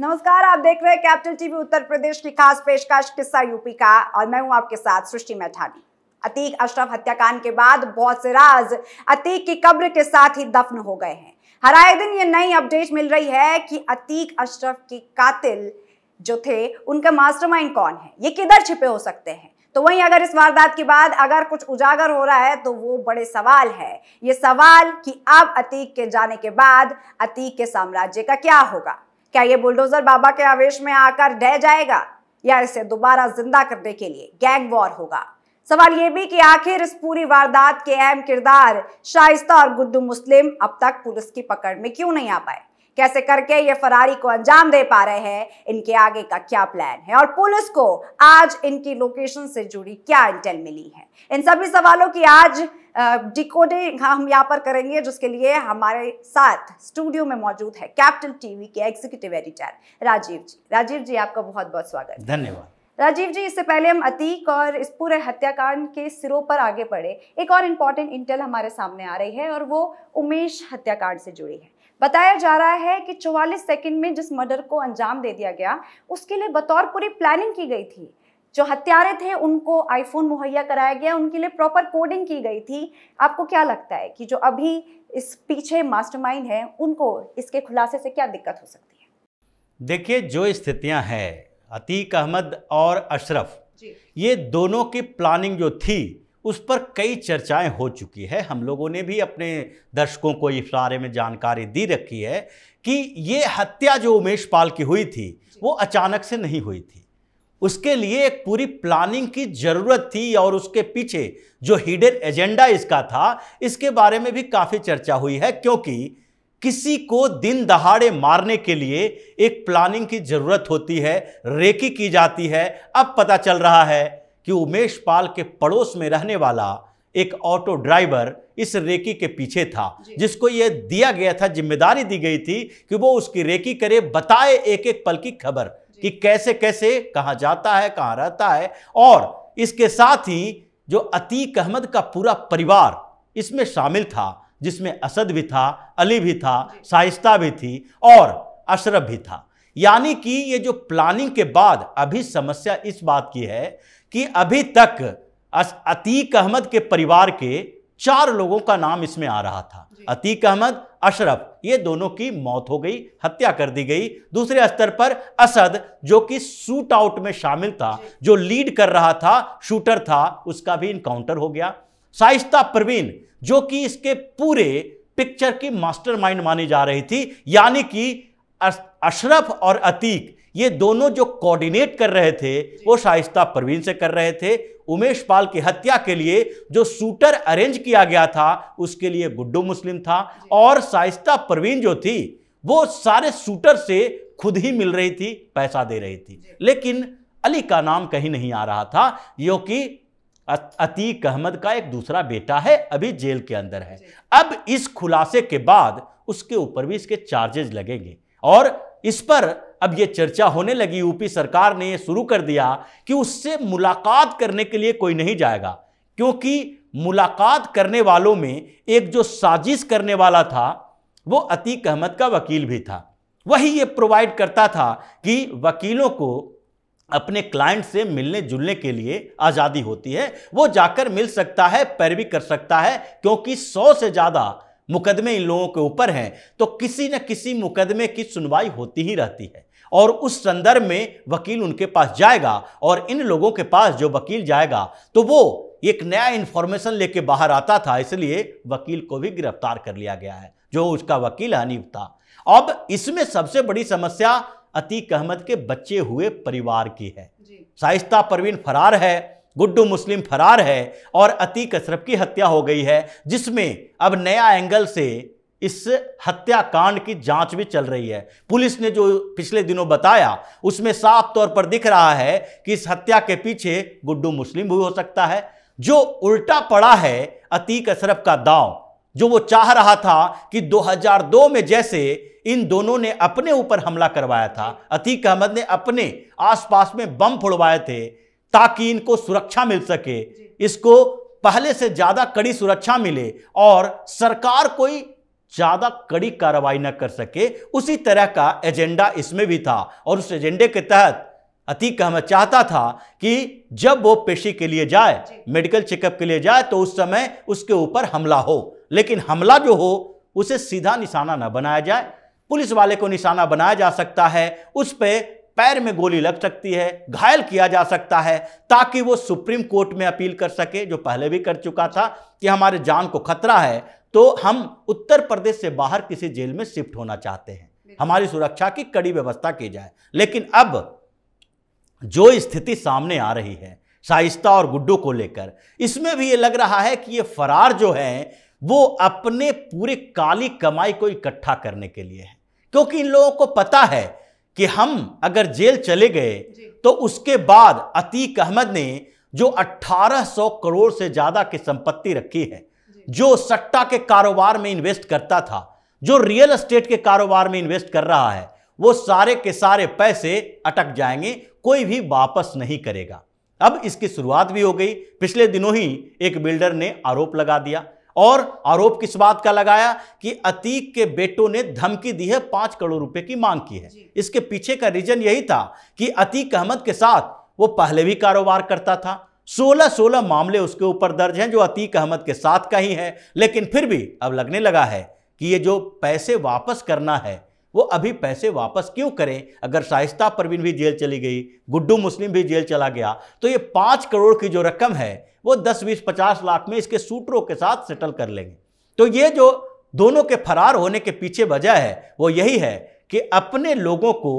नमस्कार आप देख रहे हैं कैपिटल टीवी उत्तर प्रदेश की खास पेशकश किस्सा यूपी का और मैं हूं आपके साथ सृष्टि मैठानी अतीक अशरफ हत्याकांड के बाद बहुत से राज अतीक की कब्र के साथ ही दफन हो गए हैं हर आए दिन ये नई अपडेट मिल रही है कि अतीक अशरफ के कातिल जो थे उनका मास्टरमाइंड कौन है ये किधर छिपे हो सकते हैं तो वहीं अगर इस वारदात के बाद अगर कुछ उजागर हो रहा है तो वो बड़े सवाल है ये सवाल कि अब अतीक के जाने के बाद अतीक के साम्राज्य का क्या होगा क्या ये बुलडोजर बाबा के आवेश में आकर ढह जाएगा या इसे दोबारा जिंदा करने के लिए गैंग वॉर होगा सवाल ये भी कि आखिर इस पूरी वारदात के अहम किरदार शाइस्ता और गुड्डू मुस्लिम अब तक पुलिस की पकड़ में क्यों नहीं आ पाए कैसे करके ये फरारी को अंजाम दे पा रहे हैं इनके आगे का क्या प्लान है और पुलिस को आज इनकी लोकेशन से जुड़ी क्या इंटेल मिली है इन सभी सवालों की आज डिकोडिंग हम यहाँ पर करेंगे जिसके लिए हमारे साथ स्टूडियो में मौजूद है कैपिटल टीवी के एग्जीक्यूटिव एडिटर राजीव जी राजीव जी आपका बहुत बहुत स्वागत धन्यवाद राजीव जी इससे पहले हम अतीक और इस पूरे हत्याकांड के सिरों पर आगे बढ़े एक और इम्पॉर्टेंट इंटेल हमारे सामने आ रही है और वो उमेश हत्याकांड से जुड़ी है बताया जा रहा है कि 44 सेकंड में जिस मर्डर को अंजाम दे दिया गया उसके लिए बतौर पूरी प्लानिंग की गई थी जो हत्यारे थे उनको आईफोन मुहैया कराया गया उनके लिए प्रॉपर कोडिंग की गई थी आपको क्या लगता है कि जो अभी इस पीछे मास्टरमाइंड है उनको इसके खुलासे से क्या दिक्कत हो सकती है देखिए जो स्थितियां हैं अतीक अहमद और अशरफ ये दोनों की प्लानिंग जो थी उस पर कई चर्चाएं हो चुकी है हम लोगों ने भी अपने दर्शकों को इस बारे में जानकारी दी रखी है कि ये हत्या जो उमेश पाल की हुई थी वो अचानक से नहीं हुई थी उसके लिए एक पूरी प्लानिंग की ज़रूरत थी और उसके पीछे जो हिडन एजेंडा इसका था इसके बारे में भी काफ़ी चर्चा हुई है क्योंकि किसी को दिन दहाड़े मारने के लिए एक प्लानिंग की ज़रूरत होती है रेकी की जाती है अब पता चल रहा है कि उमेश पाल के पड़ोस में रहने वाला एक ऑटो ड्राइवर इस रेकी के पीछे था जिसको यह दिया गया था जिम्मेदारी दी गई थी कि वो उसकी रेकी करे बताए एक एक पल की खबर कि कैसे कैसे कहाँ जाता है कहाँ रहता है और इसके साथ ही जो अतीक अहमद का पूरा परिवार इसमें शामिल था जिसमें असद भी था अली भी था शाइस्ता भी थी और अशरफ भी था यानी कि ये जो प्लानिंग के बाद अभी समस्या इस बात की है कि अभी तक अतीक अहमद के परिवार के चार लोगों का नाम इसमें आ रहा था अतीक अहमद अशरफ ये दोनों की मौत हो गई हत्या कर दी गई दूसरे स्तर पर असद जो कि शूट आउट में शामिल था जो लीड कर रहा था शूटर था उसका भी इनकाउंटर हो गया शाइस्ता प्रवीण जो कि इसके पूरे पिक्चर की मास्टरमाइंड मानी जा रही थी यानी कि अशरफ और अतीक ये दोनों जो कोऑर्डिनेट कर रहे थे वो शाइस्ता परवीन से कर रहे थे उमेश पाल की हत्या के लिए जो शूटर अरेंज किया गया था उसके लिए गुड्डू मुस्लिम था और शाइस्ता परवीन जो थी वो सारे शूटर से खुद ही मिल रही थी पैसा दे रही थी लेकिन अली का नाम कहीं नहीं आ रहा था कि अतीक अहमद का एक दूसरा बेटा है अभी जेल के अंदर है अब इस खुलासे के बाद उसके ऊपर भी इसके चार्जेज लगेंगे और इस पर अब यह चर्चा होने लगी यूपी सरकार ने यह शुरू कर दिया कि उससे मुलाकात करने के लिए कोई नहीं जाएगा क्योंकि मुलाकात करने वालों में एक जो साजिश करने वाला था वो अतीक अहमद का वकील भी था वही ये प्रोवाइड करता था कि वकीलों को अपने क्लाइंट से मिलने जुलने के लिए आज़ादी होती है वो जाकर मिल सकता है पैरवी कर सकता है क्योंकि सौ से ज़्यादा मुकदमे इन लोगों के ऊपर हैं तो किसी न किसी मुकदमे की सुनवाई होती ही रहती है और उस संदर्भ में वकील उनके पास जाएगा और इन लोगों के पास जो वकील जाएगा तो वो एक नया इन्फॉर्मेशन लेके बाहर आता था इसलिए वकील को भी गिरफ्तार कर लिया गया है जो उसका वकील हनीफ था अब इसमें सबसे बड़ी समस्या अतीक अहमद के बच्चे हुए परिवार की है साइस्ता परवीन फरार है गुड्डू मुस्लिम फरार है और अतीक अशरफ की हत्या हो गई है जिसमें अब नया एंगल से इस हत्याकांड की जांच भी चल रही है पुलिस ने जो पिछले दिनों बताया उसमें साफ तौर पर दिख रहा है कि इस हत्या के पीछे गुड्डू मुस्लिम भी हो सकता है जो उल्टा पड़ा है अतीक अशरफ का दांव जो वो चाह रहा था कि 2002 में जैसे इन दोनों ने अपने ऊपर हमला करवाया था अतीक अहमद ने अपने आसपास में बम फुड़वाए थे ताकि इनको सुरक्षा मिल सके इसको पहले से ज़्यादा कड़ी सुरक्षा मिले और सरकार कोई ज़्यादा कड़ी कार्रवाई न कर सके उसी तरह का एजेंडा इसमें भी था और उस एजेंडे के तहत अतीक अहमद चाहता था कि जब वो पेशी के लिए जाए मेडिकल चेकअप के लिए जाए तो उस समय उसके ऊपर हमला हो लेकिन हमला जो हो उसे सीधा निशाना ना बनाया जाए पुलिस वाले को निशाना बनाया जा सकता है उस पर पैर में गोली लग सकती है घायल किया जा सकता है ताकि वो सुप्रीम कोर्ट में अपील कर सके जो पहले भी कर चुका था कि हमारे जान को खतरा है तो हम उत्तर प्रदेश से बाहर किसी जेल में शिफ्ट होना चाहते हैं हमारी सुरक्षा की कड़ी व्यवस्था की जाए लेकिन अब जो स्थिति सामने आ रही है शाइस्ता और गुड्डू को लेकर इसमें भी ये लग रहा है कि ये फरार जो है वो अपने पूरे काली कमाई को इकट्ठा करने के लिए है क्योंकि इन लोगों को पता है कि हम अगर जेल चले गए तो उसके बाद अतीक अहमद ने जो 1800 करोड़ से ज़्यादा की संपत्ति रखी है जो सट्टा के कारोबार में इन्वेस्ट करता था जो रियल एस्टेट के कारोबार में इन्वेस्ट कर रहा है वो सारे के सारे पैसे अटक जाएंगे कोई भी वापस नहीं करेगा अब इसकी शुरुआत भी हो गई पिछले दिनों ही एक बिल्डर ने आरोप लगा दिया और आरोप किस बात का लगाया कि अतीक के बेटों ने धमकी दी है पांच करोड़ रुपए की मांग की है इसके पीछे का रीजन यही था कि अतीक अहमद के साथ वो पहले भी कारोबार करता था सोलह सोलह मामले उसके ऊपर दर्ज हैं जो अतीक अहमद के साथ का ही है लेकिन फिर भी अब लगने लगा है कि ये जो पैसे वापस करना है वो अभी पैसे वापस क्यों करें अगर शाइस्ता परवीन भी जेल चली गई गुड्डू मुस्लिम भी जेल चला गया तो ये पाँच करोड़ की जो रकम है वो दस बीस पचास लाख में इसके सूटरों के साथ सेटल कर लेंगे तो ये जो दोनों के फरार होने के पीछे वजह है वो यही है कि अपने लोगों को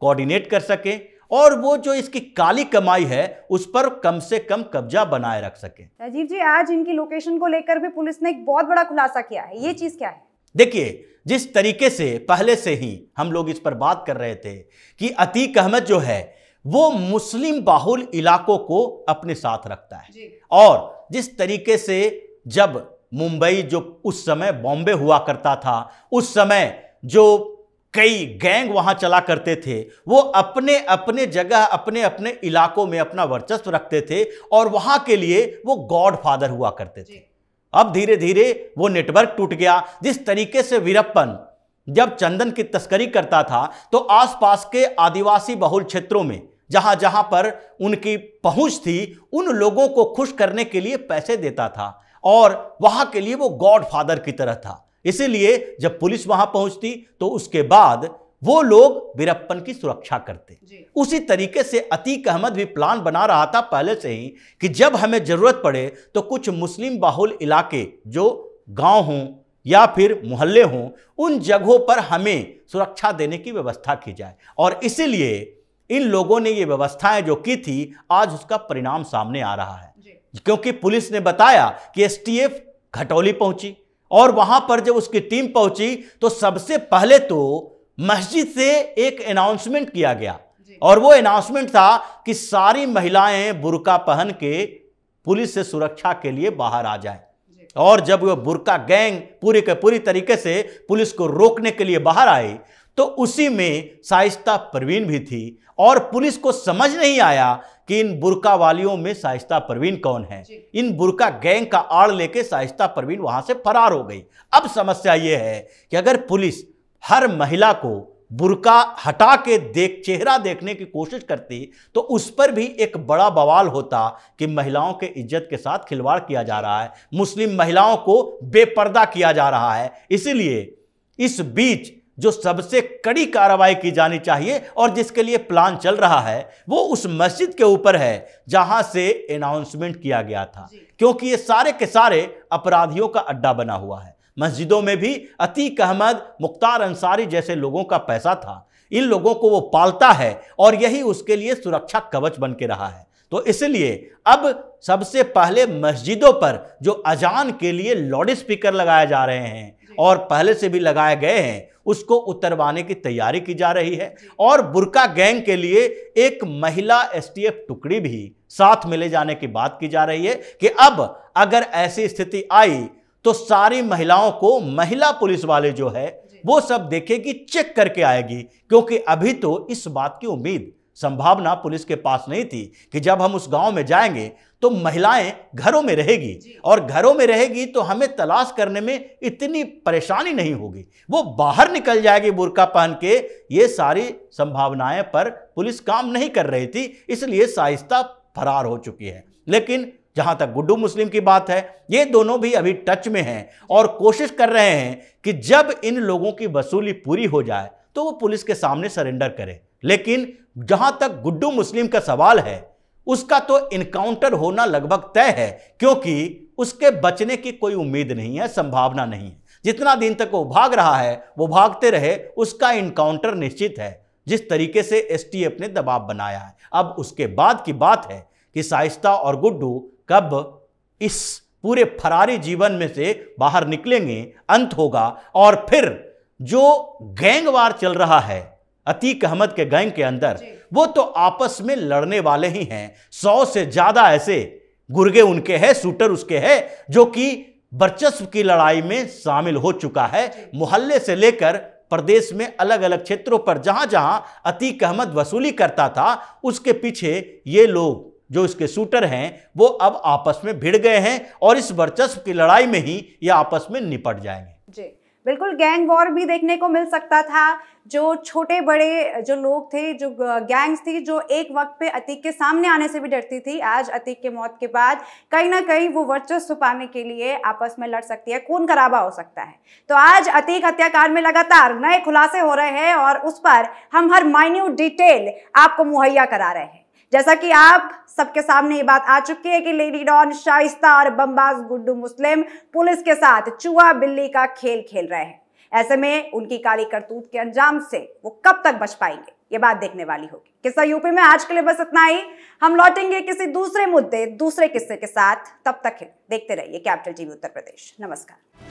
कोऑर्डिनेट कर सके और वो जो इसकी काली कमाई है उस पर कम से कम कब्जा बनाए रख सके राजीव जी आज इनकी लोकेशन को लेकर भी पुलिस ने एक बहुत बड़ा खुलासा किया है ये चीज क्या है देखिए जिस तरीके से पहले से ही हम लोग इस पर बात कर रहे थे कि अतीक अहमद जो है वो मुस्लिम बाहुल इलाकों को अपने साथ रखता है और जिस तरीके से जब मुंबई जो उस समय बॉम्बे हुआ करता था उस समय जो कई गैंग वहां चला करते थे वो अपने अपने जगह अपने अपने इलाकों में अपना वर्चस्व रखते थे और वहां के लिए वो गॉड फादर हुआ करते थे अब धीरे धीरे वो नेटवर्क टूट गया जिस तरीके से वीरप्पन जब चंदन की तस्करी करता था तो आसपास के आदिवासी बहुल क्षेत्रों में जहां जहां पर उनकी पहुंच थी उन लोगों को खुश करने के लिए पैसे देता था और वहां के लिए वो गॉड फादर की तरह था इसीलिए जब पुलिस वहां पहुंचती तो उसके बाद वो लोग वीरप्पन की सुरक्षा करते उसी तरीके से अतीक अहमद भी प्लान बना रहा था पहले से ही कि जब हमें ज़रूरत पड़े तो कुछ मुस्लिम बाहुल इलाके जो गांव हों या फिर मोहल्ले हों उन जगहों पर हमें सुरक्षा देने की व्यवस्था की जाए और इसीलिए इन लोगों ने ये व्यवस्थाएं जो की थी आज उसका परिणाम सामने आ रहा है क्योंकि पुलिस ने बताया कि एसटीएफ घटौली पहुंची और वहां पर जब उसकी टीम पहुंची तो सबसे पहले तो मस्जिद से एक अनाउंसमेंट किया गया और वो अनाउंसमेंट था कि सारी महिलाएं बुरका पहन के पुलिस से सुरक्षा के लिए बाहर आ जाए और जब वह बुरका गैंग पूरे के पूरी तरीके से पुलिस को रोकने के लिए बाहर आई तो उसी में शाइस्ता परवीन भी थी और पुलिस को समझ नहीं आया कि इन बुरका वालियों में शाइस्ता परवीन कौन है इन बुरका गैंग का आड़ लेके शाइस्ता परवीन वहां से फरार हो गई अब समस्या ये है कि अगर पुलिस हर महिला को बुरका हटा के देख चेहरा देखने की कोशिश करती तो उस पर भी एक बड़ा बवाल होता कि महिलाओं के इज्जत के साथ खिलवाड़ किया जा रहा है मुस्लिम महिलाओं को बेपर्दा किया जा रहा है इसीलिए इस बीच जो सबसे कड़ी कार्रवाई की जानी चाहिए और जिसके लिए प्लान चल रहा है वो उस मस्जिद के ऊपर है जहां से अनाउंसमेंट किया गया था क्योंकि ये सारे के सारे अपराधियों का अड्डा बना हुआ है मस्जिदों में भी अतीक अहमद मुख्तार अंसारी जैसे लोगों का पैसा था इन लोगों को वो पालता है और यही उसके लिए सुरक्षा कवच बन के रहा है तो इसलिए अब सबसे पहले मस्जिदों पर जो अजान के लिए लाउड स्पीकर लगाए जा रहे हैं और पहले से भी लगाए गए हैं उसको उतरवाने की तैयारी की जा रही है और बुरका गैंग के लिए एक महिला एसटीएफ टुकड़ी भी साथ में ले जाने की बात की जा रही है कि अब अगर ऐसी स्थिति आई तो सारी महिलाओं को महिला पुलिस वाले जो है वो सब देखेगी चेक करके आएगी क्योंकि अभी तो इस बात की उम्मीद संभावना पुलिस के पास नहीं थी कि जब हम उस गांव में जाएंगे तो महिलाएं घरों में रहेगी और घरों में रहेगी तो हमें तलाश करने में इतनी परेशानी नहीं होगी वो बाहर निकल जाएगी बुरका पहन के ये सारी संभावनाएं पर पुलिस काम नहीं कर रही थी इसलिए साइस्ता फरार हो चुकी है लेकिन जहां तक गुड्डू मुस्लिम की बात है ये दोनों भी अभी टच में हैं और कोशिश कर रहे हैं कि जब इन लोगों की वसूली पूरी हो जाए तो वो पुलिस के सामने सरेंडर करें लेकिन जहां तक गुड्डू मुस्लिम का सवाल है उसका तो इनकाउंटर होना लगभग तय है क्योंकि उसके बचने की कोई उम्मीद नहीं है संभावना नहीं है जितना दिन तक वो भाग रहा है वो भागते रहे उसका इनकाउंटर निश्चित है जिस तरीके से एसटीएफ ने दबाव बनाया है अब उसके बाद की बात है कि साइस्ता और गुड्डू कब इस पूरे फरारी जीवन में से बाहर निकलेंगे अंत होगा और फिर जो गैंगवार चल रहा है अतीक अहमद के गैंग के अंदर वो तो आपस में लड़ने वाले ही हैं सौ से ज़्यादा ऐसे गुर्गे उनके हैं शूटर उसके हैं जो कि वर्चस्व की लड़ाई में शामिल हो चुका है मोहल्ले से लेकर प्रदेश में अलग अलग क्षेत्रों पर जहां जहां अतीक अहमद वसूली करता था उसके पीछे ये लोग जो इसके शूटर हैं वो अब आपस में भिड़ गए हैं और इस वर्चस्व की लड़ाई में ही ये आपस में निपट जाएंगे जी बिल्कुल गैंग वॉर भी देखने को मिल सकता था जो छोटे बड़े जो लोग थे जो गैंग्स थी जो एक वक्त पे अतीक के सामने आने से भी डरती थी आज अतीक के मौत के बाद कहीं ना कहीं वो वर्चस्व पाने के लिए आपस में लड़ सकती है खून खराबा हो सकता है तो आज अतीक हत्याकांड में लगातार नए खुलासे हो रहे हैं और उस पर हम हर माइन्यूट डिटेल आपको मुहैया करा रहे हैं जैसा कि आप सबके सामने ये बात आ चुकी है कि लेडी डॉन शाइस्ता और बम्बाज गुड्डू मुस्लिम पुलिस के साथ चूहा बिल्ली का खेल खेल रहे हैं ऐसे में उनकी काली करतूत के अंजाम से वो कब तक बच पाएंगे ये बात देखने वाली होगी किस्सा यूपी में आज के लिए बस इतना ही हम लौटेंगे किसी दूसरे मुद्दे दूसरे किस्से के साथ तब तक देखते रहिए कैपिटल टीवी उत्तर प्रदेश नमस्कार